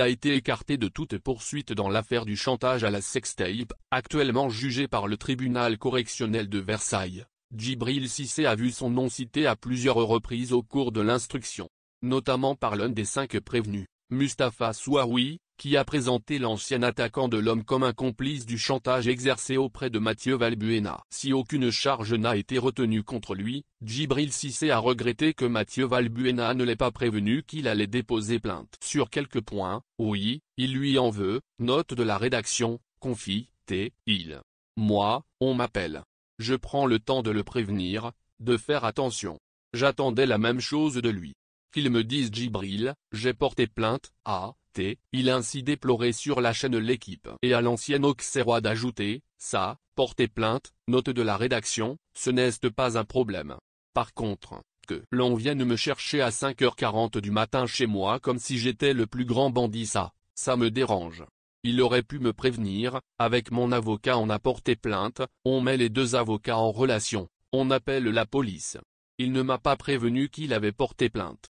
a été écarté de toute poursuite dans l'affaire du chantage à la sextape, actuellement jugée par le tribunal correctionnel de Versailles, Djibril Sissé a vu son nom cité à plusieurs reprises au cours de l'instruction, notamment par l'un des cinq prévenus, Mustapha Souaoui, qui a présenté l'ancien attaquant de l'homme comme un complice du chantage exercé auprès de Mathieu Valbuena. Si aucune charge n'a été retenue contre lui, Djibril Sissé a regretté que Mathieu Valbuena ne l'ait pas prévenu qu'il allait déposer plainte. Sur quelques points, oui, il lui en veut, note de la rédaction, confie, t, il. Moi, on m'appelle. Je prends le temps de le prévenir, de faire attention. J'attendais la même chose de lui. Qu'il me disent Jibril, j'ai porté plainte, a, T, il a ainsi déploré sur la chaîne l'équipe et à l'ancienne Auxerrois d'ajouter, ça, porter plainte, note de la rédaction, ce n'est pas un problème. Par contre, que l'on vienne me chercher à 5h40 du matin chez moi comme si j'étais le plus grand bandit ça, ça me dérange. Il aurait pu me prévenir, avec mon avocat on a porté plainte, on met les deux avocats en relation, on appelle la police. Il ne m'a pas prévenu qu'il avait porté plainte.